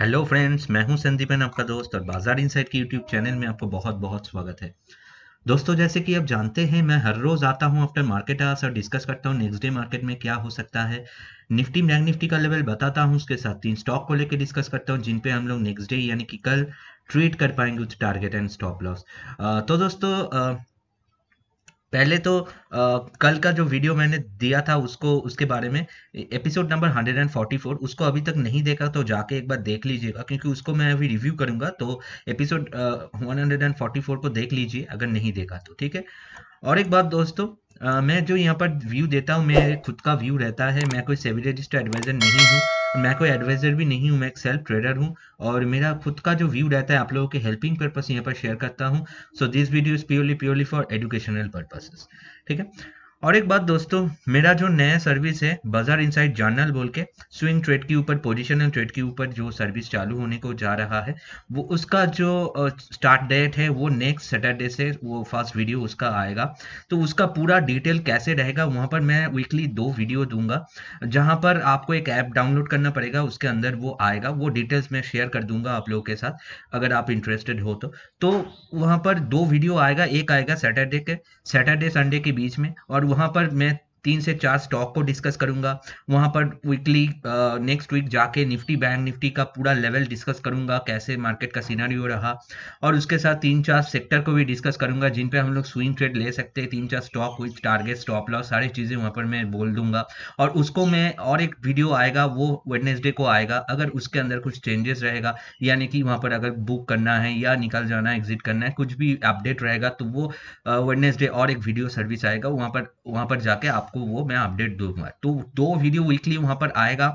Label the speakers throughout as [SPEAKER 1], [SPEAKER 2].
[SPEAKER 1] hello friends मैं हूं संदीपन आपका दोस्त और बाजार इनसाइट के यूट्यूब चैनल में आपको बहुत बहुत स्वागत है दोस्तों जैसे कि आप जानते हैं मैं हर रोज आता हूं आफ्टर मार्केट आस और डिस्कस करता हूं नेक्स्ट डे मार्केट में क्या हो सकता है निफ्टी बैंक निफ्टी का लेवल बताता हूं उसके साथ तीन स्टॉक को लेकर डिस्कस करता हूं जिन पे हम लोग नेक्स्ट डे यानी कि कल ट्रेड कर पाएंगे उस टारगेट एंड स्टॉप लॉस तो दोस्तों पहले तो आ, कल का जो वीडियो मैंने दिया था उसको उसके बारे में एपिसोड नंबर 144 उसको अभी तक नहीं देखा तो जाके एक बार देख लीजिएगा क्योंकि उसको मैं अभी रिव्यू करूंगा तो एपिसोड आ, 144 को देख लीजिए अगर नहीं देखा तो ठीक है और एक बात दोस्तों आ, मैं जो यहाँ पर व्यू देता हूँ मेरे खुद का व्यू रहता है मैं कोई रजिस्टर एडवाइज़र नहीं हूँ मैं कोई एडवाइज़र भी नहीं हूँ मैं एक सेल्फ ट्रेडर हूँ और मेरा खुद का जो व्यू रहता है आप लोगों के हेल्पिंग पर्पस यहाँ पर शेयर करता हूँ so this video is purely purely for educational purposes ठीक है और एक बात दोस्तों मेरा जो नया सर्विस है बाजार इनसाइड जर्नल बोल के स्विंग ट्रेड के ऊपर पोजिशनल ट्रेड के ऊपर जो सर्विस चालू होने को जा रहा है वो उसका जो स्टार्ट डेट है वो नेक्स्ट सैटरडे से वो फर्स्ट वीडियो उसका आएगा तो उसका पूरा डिटेल कैसे रहेगा वहां पर मैं वीकली दो वीडियो दूंगा जहां पर आपको एक ऐप डाउनलोड करना पड़ेगा उसके अंदर वो आएगा वो डिटेल्स मैं शेयर कर दूंगा आप लोगों के साथ अगर आप इंटरेस्टेड हो तो, तो पर दो वीडियो आएगा एक आएगा सैटरडे के सैटरडे संडे के बीच में और वहां पर मैं तीन से चार स्टॉक को डिस्कस करूंगा वहां पर वीकली नेक्स्ट वीक जाके निफ्टी बैंक निफ्टी का पूरा लेवल डिस्कस करूंगा कैसे मार्केट का सीनारी रहा और उसके साथ तीन चार सेक्टर को भी डिस्कस करूंगा जिन पे हम लोग स्विंग ट्रेड ले सकते हैं तीन चार stock with target stop loss सारी चीज़ें वहाँ पर मैं बोल दूंगा और उसको मैं और एक वीडियो आएगा वो वेडनेसडे को आएगा अगर उसके अंदर कुछ चेंजेस रहेगा यानी कि वहाँ पर अगर बुक करना है या निकल जाना है एग्जिट करना है कुछ भी अपडेट रहेगा तो वो वेडनेसडे और एक वीडियो सर्विस आएगा वहाँ पर वहाँ पर जाके आपको आपको वो मैं अपडेट दूंगा तो दो वीडियो वीकली वहां पर आएगा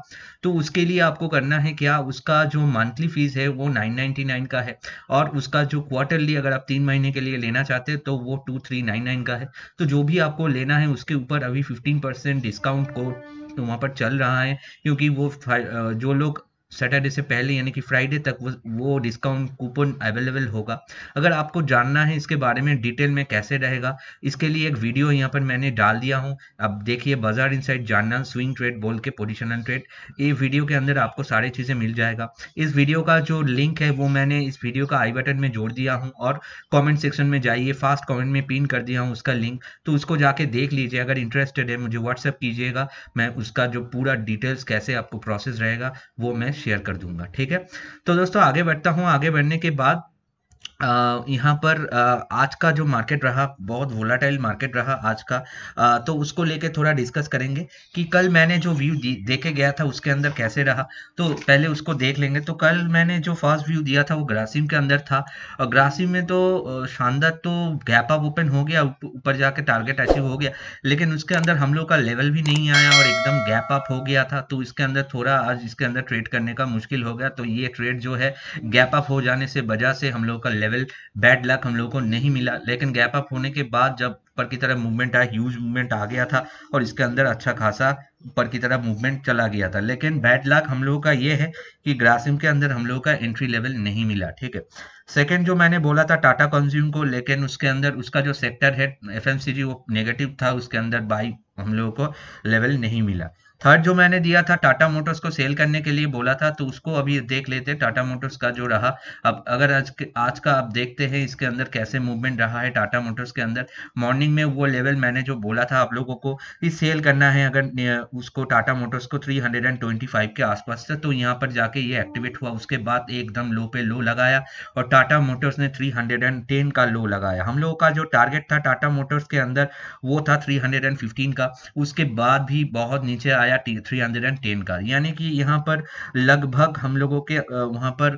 [SPEAKER 1] तो उसके लिए आपको करना है क्या उसका जो मंथली फीस है वो 999 का है और उसका जो क्वार्टरली अगर आप तीन महीने के लिए लेना चाहते हैं तो वो 2399 का है तो जो भी आपको लेना है उसके ऊपर अभी 15% डिस्काउंट कोड तो वहां पर चल रहा है क्योंकि वो जो लोग सैटरडे से पहले यानी कि फ्राइडे तक वो वो डिस्काउंट कूपन अवेलेबल होगा अगर आपको जानना है इसके बारे में डिटेल में कैसे रहेगा इसके लिए एक वीडियो यहाँ पर मैंने डाल दिया हूँ अब देखिए बाजार इनसाइड जानना स्विंग ट्रेड बोल के पोजिशनल ट्रेड ये वीडियो के अंदर आपको सारी चीज़ें मिल जाएगा इस वीडियो का जो लिंक है वो मैंने इस वीडियो का आई बटन में जोड़ दिया हूँ और कॉमेंट सेक्शन में जाइए फास्ट कॉमेंट में पिन कर दिया हूँ उसका लिंक तो उसको जाके देख लीजिए अगर इंटरेस्टेड है मुझे व्हाट्सअप कीजिएगा मैं उसका जो पूरा डिटेल्स कैसे आपको प्रोसेस रहेगा वो मैं शेयर कर दूंगा ठीक है तो दोस्तों आगे बढ़ता हूं आगे बढ़ने के बाद यहाँ पर आज का जो मार्केट रहा बहुत वोलाटाइल मार्केट रहा आज का तो उसको लेके थोड़ा डिस्कस करेंगे कि कल मैंने जो व्यू देखे गया था उसके अंदर कैसे रहा तो पहले उसको देख लेंगे तो कल मैंने जो फर्स्ट व्यू दिया था वो ग्रासिम के अंदर था और ग्रासिम में तो शानदार तो गैप अप ओपन हो गया ऊपर जाके टारगेट अचीव हो गया लेकिन उसके अंदर हम लोग का लेवल भी नहीं आया और एकदम गैप अप हो गया था तो इसके अंदर थोड़ा आज इसके अंदर ट्रेड करने का मुश्किल हो गया तो ये ट्रेड जो है गैप अप हो जाने से वजह से हम लोग का लेवल लेवल बैड लक हम लोगों को नहीं मिला लेकिन गैप अप होने के बाद जब ऊपर की तरफ मूवमेंट आया ह्यूज मूवमेंट आ गया था और इसके अंदर अच्छा खासा ऊपर की तरफ मूवमेंट चला गया था लेकिन बैड लक हम लोगों का यह है कि ग्रासिम के अंदर हम लोगों का एंट्री लेवल नहीं मिला ठीक है सेकंड जो मैंने बोला था टाटा कंज्यूम को लेकिन उसके अंदर उसका जो सेक्टर है एफ वो नेगेटिव था उसके अंदर बाई हम लोगों को लेवल नहीं मिला थर्ड जो मैंने दिया था टाटा मोटर्स को सेल करने के लिए बोला था तो उसको अभी देख लेते टाटा मोटर्स का जो रहा अब अगर आज आज का आप देखते हैं इसके अंदर कैसे मूवमेंट रहा है टाटा मोटर्स के अंदर मॉर्निंग में वो लेवल मैंने जो बोला था आप लोगों को कि सेल करना है अगर उसको टाटा मोटर्स को 325 के आसपास से तो यहाँ पर जाके ये एक्टिवेट हुआ उसके बाद एकदम लो पे लो लगाया और टाटा मोटर्स ने थ्री का लो लगाया हम लोगों का जो टारगेट था टाटा मोटर्स के अंदर वो था थ्री का उसके बाद भी बहुत नीचे आया आया टी थ्री हंड्रेड एंड टेन का यानी कि यहाँ पर लगभग हम लोगों के वहाँ पर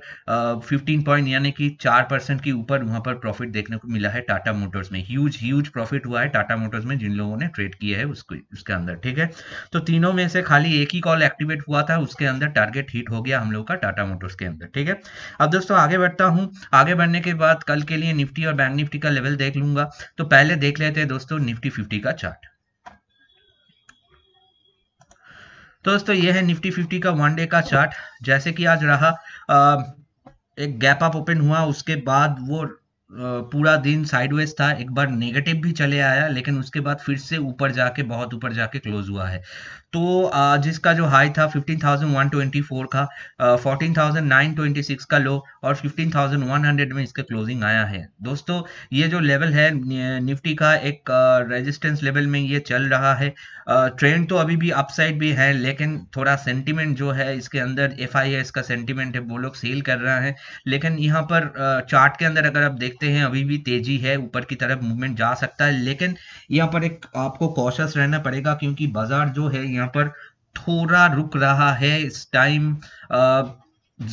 [SPEAKER 1] फिफ्टीन पॉइंट यानी कि चार परसेंट के ऊपर वहाँ पर प्रॉफिट देखने को मिला है टाटा मोटर्स में ह्यूज ह्यूज प्रॉफिट हुआ है टाटा मोटर्स में जिन लोगों ने ट्रेड किया है उसको उसके अंदर ठीक है तो तीनों में से खाली एक ही कॉल एक्टिवेट हुआ था उसके अंदर टारगेट हिट हो गया हम लोग का टाटा मोटर्स के अंदर ठीक है अब दोस्तों आगे बढ़ता हूँ आगे बढ़ने के बाद कल के लिए निफ्टी और बैंक निफ्टी का लेवल देख लूंगा तो पहले देख लेते हैं दोस्तों निफ्टी फिफ्टी का चार्ट तो दोस्तों ये है निफ्टी फिफ्टी का वन डे का चार्ट जैसे कि आज रहा आ, एक गैप अप ओपन हुआ उसके बाद वो पूरा दिन साइडवेज था एक बार नेगेटिव भी चले आया लेकिन उसके बाद फिर से ऊपर जाके बहुत ऊपर जाके क्लोज हुआ है तो जिसका जो हाई था 15,124 का 14,926 का लो और 15,100 में इसके क्लोजिंग आया है दोस्तों ये जो लेवल है निफ्टी का एक रेजिस्टेंस लेवल में ये चल रहा है ट्रेंड तो अभी भी अपसाइड भी है लेकिन थोड़ा सेंटिमेंट जो है इसके अंदर एफ का सेंटिमेंट है वो लोग सेल कर रहे हैं लेकिन यहाँ पर चार्ट के अंदर अगर आप देखते सकते हैं अभी भी तेजी है ऊपर की तरफ मूवमेंट जा सकता है लेकिन यहाँ पर एक आपको कॉशस रहना पड़ेगा क्योंकि बाजार जो है यहाँ पर थोड़ा रुक रहा है इस टाइम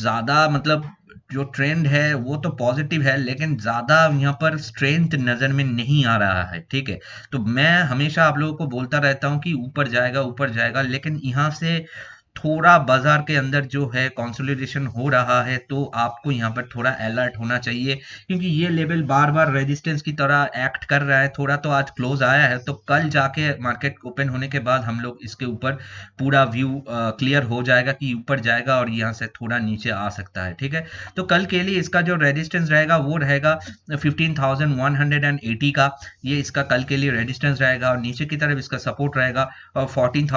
[SPEAKER 1] ज़्यादा मतलब जो ट्रेंड है वो तो पॉजिटिव है लेकिन ज़्यादा यहाँ पर स्ट्रेंथ नज़र में नहीं आ रहा है ठीक है तो मैं हमेशा आप लोगों को बोलता रहता हूँ कि ऊपर जाएगा ऊपर जाएगा लेकिन यहाँ से थोड़ा बाजार के अंदर जो है कॉन्सोलिडेशन हो रहा है तो आपको यहाँ पर थोड़ा अलर्ट होना चाहिए क्योंकि ये लेवल बार बार रेजिस्टेंस की तरह एक्ट कर रहा है थोड़ा तो आज क्लोज आया है तो कल जाके मार्केट ओपन होने के बाद हम लोग इसके ऊपर पूरा व्यू क्लियर हो जाएगा कि ऊपर जाएगा और यहाँ से थोड़ा नीचे आ सकता है ठीक है तो कल के लिए इसका जो रजिस्टेंस रहेगा वो रहेगा फिफ्टीन का ये इसका कल के लिए रजिस्टेंस रहेगा और नीचे की तरफ इसका सपोर्ट रहेगा और फोर्टीन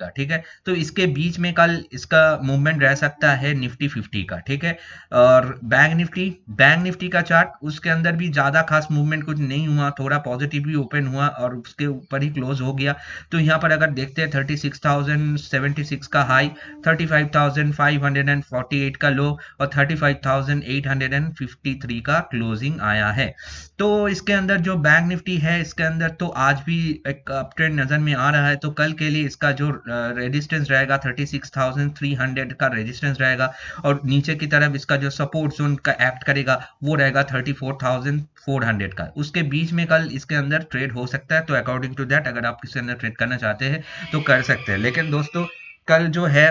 [SPEAKER 1] का ठीक है तो इसके बीच में कल इसका मूवमेंट रह सकता है निफ्टी फिफ्टी का ठीक है और बैंक निफ्टी बैंक निफ्टी का चार्ट उसके अंदर भी ज्यादा खास मूवमेंट कुछ नहीं हुआ थोड़ा पॉजिटिव भी ओपन हुआ और उसके ऊपर ही क्लोज हो गया तो यहाँ पर अगर देखते हैं thirty six thousand seventy six का high thirty five thousand five hundred and forty eight का लो और thirty five thousand eight hundred and fifty three का क्लोजिंग आया है तो इसके अंदर जो बैंक निफ्टी है इसके अंदर तो आज भी एक अप ट्रेंड नजर में आ रहा है तो कल के लिए इसका जो रेडिस रेजिस्टेंस रहेगा 36,300 का रेजिस्टेंस रहेगा और नीचे की तरफ इसका जो सपोर्ट जोन का एक्ट करेगा वो रहेगा 34,400 का उसके बीच में कल इसके अंदर ट्रेड हो सकता है तो अकॉर्डिंग टू दैट अगर आप इसके अंदर ट्रेड करना चाहते हैं तो कर सकते हैं लेकिन दोस्तों कल जो है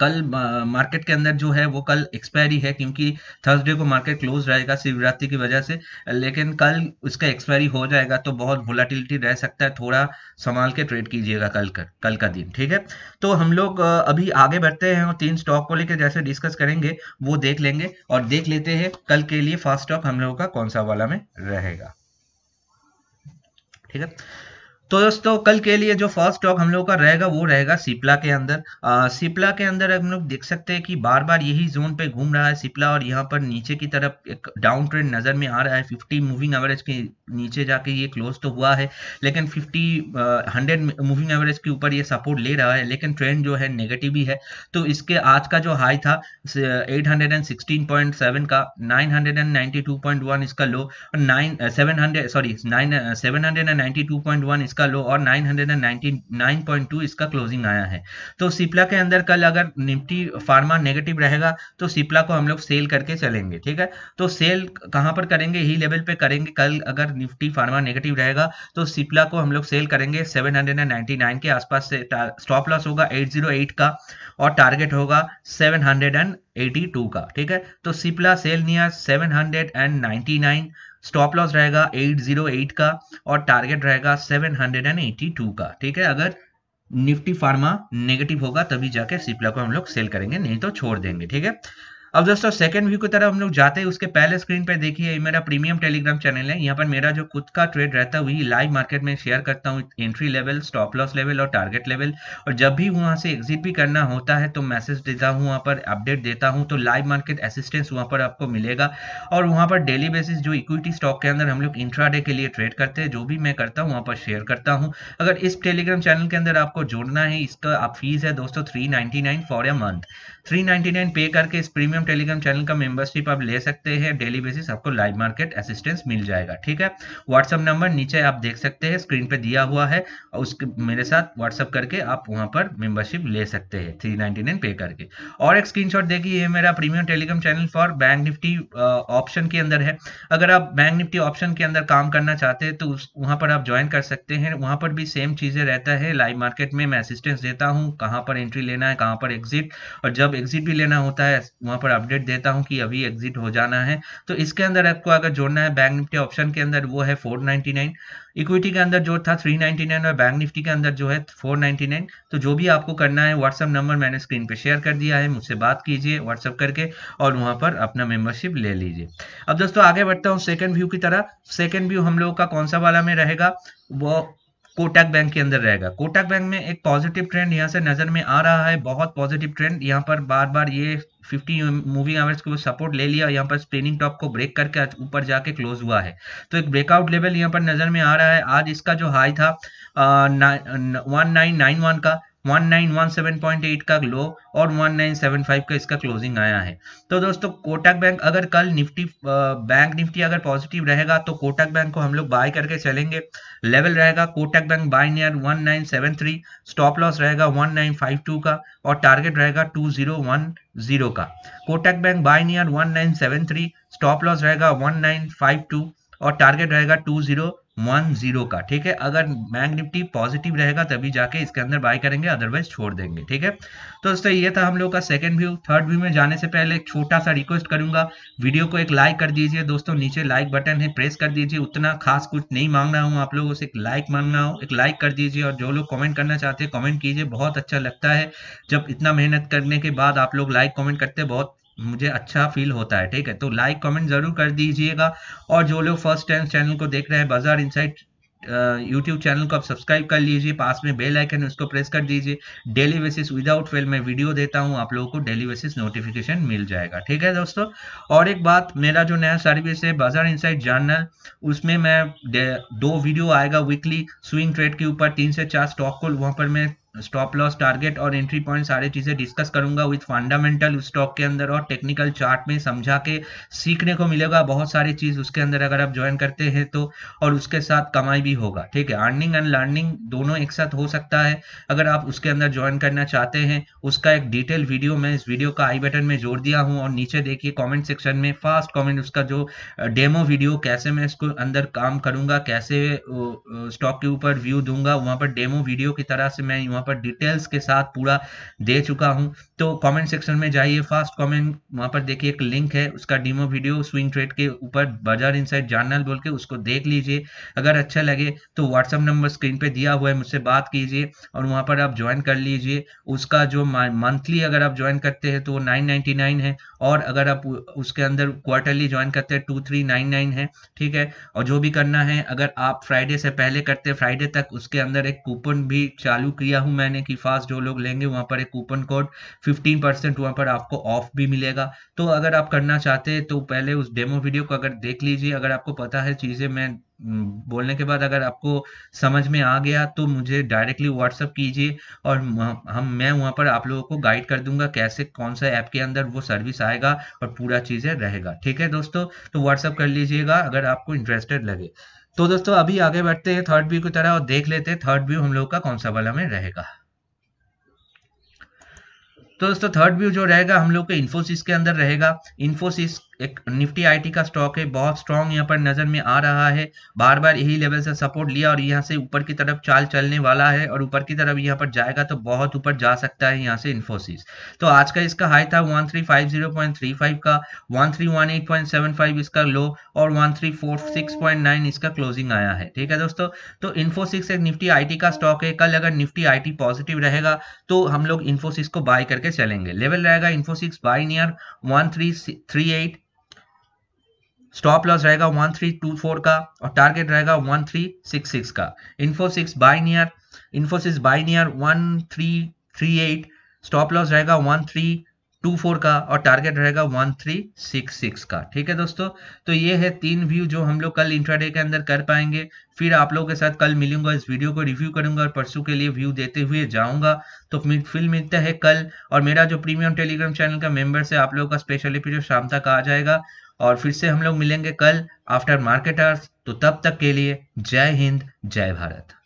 [SPEAKER 1] कल मार्केट के अंदर जो है वो कल एक्सपायरी है क्योंकि थर्सडे को मार्केट क्लोज रहेगा शिवरात्रि की वजह से लेकिन कल उसका एक्सपायरी हो जाएगा तो बहुत वोलाटिलिटी रह सकता है थोड़ा संभाल के ट्रेड कीजिएगा कल कर कल का दिन ठीक है तो हम लोग अभी आगे बढ़ते हैं और तीन स्टॉक को लेकर जैसे डिस्कस करेंगे वो देख लेंगे और देख लेते हैं कल के लिए फास्ट स्टॉक हम लोगों का कौन सा वाला में रहेगा ठीक है तो दोस्तों कल के लिए जो फर्स्ट टॉक हम लोग का रहेगा वो रहेगा सिपला के अंदर सिपला के अंदर हम लोग देख सकते हैं कि बार बार यही जोन पे घूम रहा है सिपला और यहाँ पर नीचे की तरफ एक डाउन ट्रेंड नजर में आ रहा है 50 मूविंग एवरेज के नीचे जाके ये क्लोज तो हुआ है लेकिन 50 हंड्रेड मूविंग एवरेज के ऊपर ये सपोर्ट ले रहा है लेकिन ट्रेंड जो है नेगेटिव ही है तो इसके आज का जो हाई था एट का नाइन इसका low nine seven sorry nine seven इसका इसका लो और 999.2 इसका क्लोजिंग आया है तो सिप्ला के अंदर कल अगर निफ्टी फार्मा नेगेटिव रहेगा तो सिप्ला को हम लोग सेल करके चलेंगे ठीक है तो सेल कहां पर करेंगे ही लेवल पे करेंगे कल अगर निफ्टी फार्मा नेगेटिव रहेगा तो सिप्ला को हम लोग सेल करेंगे 799 के आसपास से स्टॉप लॉस होगा 808 का और टारगेट होगा 782 का ठीक है तो Cipla sell near 799 stop loss रहेगा 808 का और टारगेट रहेगा 782 का ठीक है अगर निफ्टी फार्मा नेगेटिव होगा तभी जाके सिप्ला को हम लोग सेल करेंगे नहीं तो छोड़ देंगे ठीक है अब दोस्तों सेकंड व्यू की तरफ हम लोग जाते हैं उसके पहले स्क्रीन पे देखिए मेरा प्रीमियम टेलीग्राम चैनल है यहाँ पर मेरा जो खुद का ट्रेड रहता है वही लाइव मार्केट में शेयर करता हूँ entry level stop loss level और टारगेट लेवल और जब भी वहाँ से एग्जिट भी करना होता है तो मैसेज देता हूँ वहाँ पर अपडेट देता हूँ तो लाइव मार्केट असिस्टेंस वहाँ पर आपको मिलेगा और वहाँ पर डेली बेसिस जो इक्विटी स्टॉक के अंदर हम लोग इंट्रा के लिए ट्रेड करते हैं जो भी मैं करता हूँ वहाँ पर शेयर करता हूँ अगर इस टेलीग्राम चैनल के अंदर आपको जोड़ना है इसका आप फीस है दोस्तों थ्री फॉर ए मंथ 399 पे करके इस प्रीमियम टेलीग्राम चैनल का मेंबरशिप आप ले सकते हैं डेली बेसिस आपको लाइव मार्केट असिस्टेंस मिल जाएगा ठीक है व्हाट्सअप नंबर नीचे आप देख सकते हैं स्क्रीन पे दिया हुआ है और उसके मेरे साथ व्हाट्सअप करके आप वहां पर मेंबरशिप ले सकते हैं 399 पे करके और एक स्क्रीनशॉट देखिए ये मेरा premium Telegram channel for bank Nifty option के अंदर है अगर आप बैंक निफ्टी ऑप्शन के अंदर काम करना चाहते हैं तो वहां पर आप ज्वाइन कर सकते हैं वहां पर भी सेम चीजें रहता है लाइव मार्केट में मैं असिस्टेंस देता हूँ कहाँ पर एंट्री लेना है कहाँ पर एग्जिट और जब एग्जिट भी लेना होता है वहां पर अपडेट देता हूँ कि अभी एग्जिट हो जाना है तो इसके अंदर आपको अगर जोड़ना है बैंक निफ्टी ऑप्शन के अंदर वो है 499 इक्विटी के अंदर जो था 399 और बैंक निफ्टी के अंदर जो है 499 तो जो भी आपको करना है व्हाट्सअप नंबर मैंने स्क्रीन पर शेयर कर दिया है मुझसे बात कीजिए व्हाट्सअप करके और वहां पर अपना मेंबरशिप ले लीजिए अब दोस्तों आगे बढ़ता हूँ सेकेंड व्यू की तरह सेकेंड व्यू हम लोगों का कौन सा वाला में रहेगा वो कोटक बैंक के अंदर रहेगा कोटक बैंक में एक पॉजिटिव ट्रेंड यहाँ से नजर में आ रहा है बहुत पॉजिटिव ट्रेंड यहाँ पर बार बार ये 50 मूविंग एवरेज को सपोर्ट ले लिया यहाँ पर स्पेनिंग टॉप को ब्रेक करके ऊपर जाके क्लोज हुआ है तो एक ब्रेकआउट लेवल यहाँ पर नजर में आ रहा है आज इसका जो हाई था वन नाइन नाइन वन का 1917.8 का लो और 1975 का इसका क्लोजिंग आया है तो दोस्तों कोटक बैंक अगर कल निफ्टी बैंक निफ्टी अगर पॉजिटिव रहेगा तो कोटक बैंक को हम लोग बाय करके चलेंगे लेवल रहेगा Kotak bank buy near 1973 stop loss रहेगा 1952 का और टारगेट रहेगा 2010 का Kotak bank buy near 1973 stop loss रहेगा 1952 और टारगेट रहेगा 20 वन जीरो का ठीक है अगर बैंक निफ्टी पॉजिटिव रहेगा तभी जाके इसके अंदर बाय करेंगे अदरवाइज छोड़ देंगे ठीक है तो दोस्तों ये था हम लोग का सेकंड व्यू थर्ड व्यू में जाने से पहले एक छोटा सा रिक्वेस्ट करूंगा वीडियो को एक लाइक कर दीजिए दोस्तों नीचे लाइक बटन है प्रेस कर दीजिए उतना खास कुछ नहीं मांग रहा हूँ आप लोगों से एक लाइक मांग रहा हूँ एक लाइक कर दीजिए और जो लोग कॉमेंट करना चाहते हैं कॉमेंट कीजिए बहुत अच्छा लगता है जब इतना मेहनत करने के बाद आप लोग लाइक कॉमेंट करते हैं बहुत मुझे अच्छा फील होता है ठीक है तो लाइक कमेंट जरूर कर दीजिएगा और जो लोग फर्स्ट टाइम चैनल को देख रहे हैं बाजार इनसाइट यूट्यूब चैनल को आप सब्सक्राइब कर लीजिए पास में बेल आइकन उसको प्रेस कर दीजिए डेली बेसिस विदाउट फेल मैं वीडियो देता हूँ आप लोगों को डेली बेसिस नोटिफिकेशन मिल जाएगा ठीक है दोस्तों और एक बात मेरा जो नया सर्विस है बाजार इनसाइट जर्नल उसमें मैं दो वीडियो आएगा वीकली स्विंग ट्रेड के ऊपर तीन से चार स्टॉक को वहां पर मैं स्टॉप लॉस टारगेट और एंट्री पॉइंट सारी चीज़ें डिस्कस करूंगा विथ फंडामेंटल स्टॉक के अंदर और टेक्निकल चार्ट में समझा के सीखने को मिलेगा बहुत सारी चीज़ उसके अंदर अगर आप ज्वाइन करते हैं तो और उसके साथ कमाई भी होगा ठीक है अर्निंग एंड लर्निंग दोनों एक साथ हो सकता है अगर आप उसके अंदर ज्वाइन करना चाहते हैं उसका एक डिटेल वीडियो मैं इस वीडियो का आई बटन में जोड़ दिया हूँ और नीचे देखिए कॉमेंट सेक्शन में फास्ट कॉमेंट उसका जो डेमो वीडियो कैसे मैं इसको अंदर काम करूंगा कैसे स्टॉक के ऊपर व्यू दूंगा वहाँ पर डेमो वीडियो की तरह से मैं वहाँ पर डिटेल्स के साथ पूरा दे चुका हूं तो कमेंट सेक्शन में जाइए फास्ट कमेंट वहां पर देखिए एक लिंक है उसका डीमो वीडियो स्विंग ट्रेड के ऊपर बाजार इनसाइड जर्नल बोल के उसको देख लीजिए अगर अच्छा लगे तो व्हाट्सअप नंबर स्क्रीन पे दिया हुआ है मुझसे बात कीजिए और वहाँ पर आप ज्वाइन कर लीजिए उसका जो मंथली अगर आप ज्वाइन करते हैं तो वो नाइन है और अगर आप उसके अंदर क्वार्टरली ज्वाइन करते हैं टू थ्री नाइन नाइन है ठीक है और जो भी करना है अगर आप फ्राइडे से पहले करते हैं फ्राइडे तक उसके अंदर एक कूपन भी चालू किया हूं मैंने कि फास्ट जो लोग लेंगे वहां पर एक कूपन कोड 15 परसेंट वहां पर आपको ऑफ भी मिलेगा तो अगर आप करना चाहते हैं तो पहले उस डेमो वीडियो को अगर देख लीजिए अगर आपको पता है चीज़ें मैं बोलने के बाद अगर आपको समझ में आ गया तो मुझे डायरेक्टली व्हाट्सअप कीजिए और हम मैं वहां पर आप लोगों को गाइड कर दूंगा कैसे कौन सा ऐप के अंदर वो सर्विस आएगा और पूरा चीज़ें रहेगा ठीक है दोस्तों तो व्हाट्सअप कर लीजिएगा अगर आपको इंटरेस्टेड लगे तो दोस्तों अभी आगे बढ़ते हैं थर्ड व्यू की तरह और देख लेते हैं थर्ड व्यू हम लोग का कौन सा वाला में रहेगा तो दोस्तों थर्ड व्यू जो रहेगा हम लोग के इन्फोसिस के अंदर रहेगा इन्फोसिस एक निफ्टी आईटी का स्टॉक है बहुत स्ट्रॉन्ग यहाँ पर नजर में आ रहा है बार बार यही लेवल से सपोर्ट लिया और यहाँ से ऊपर की तरफ चाल चलने वाला है और ऊपर की तरफ यहाँ पर जाएगा तो बहुत ऊपर जा सकता है यहाँ से इन्फोसिस तो आज का इसका हाई था 1350.35 का 1318.75 इसका लो और 1346.9 इसका क्लोजिंग आया है ठीक है दोस्तों तो इन्फोसिक्स एक निफ्टी आई का स्टॉक है कल अगर निफ्टी आई पॉजिटिव रहेगा तो हम लोग इन्फोसिस को बाय करके चलेंगे लेवल रहेगा Infosys buy near one three three eight stop loss रहेगा वन थ्री टू फोर का और टारगेट रहेगा वन थ्री सिक्स सिक्स का Infosys buy near Infosys buy near one three three eight stop loss रहेगा वन का और टारगेट रहेगा 1366 का ठीक है दोस्तों तो ये है तीन व्यू जो हम लोग कल इंट्राडे के अंदर कर पाएंगे फिर आप लोगों के साथ कल मिलूंगा इस वीडियो को रिव्यू करूंगा और परसों के लिए व्यू देते हुए जाऊंगा तो फिर मिलता है कल और मेरा जो प्रीमियम टेलीग्राम चैनल का मेंबर्स है आप लोगों का स्पेशल एपिसोड शाम तक आ जाएगा और फिर से हम लोग मिलेंगे कल आफ्टर मार्केट आवर्स तो तब तक के लिए जय हिंद जय भारत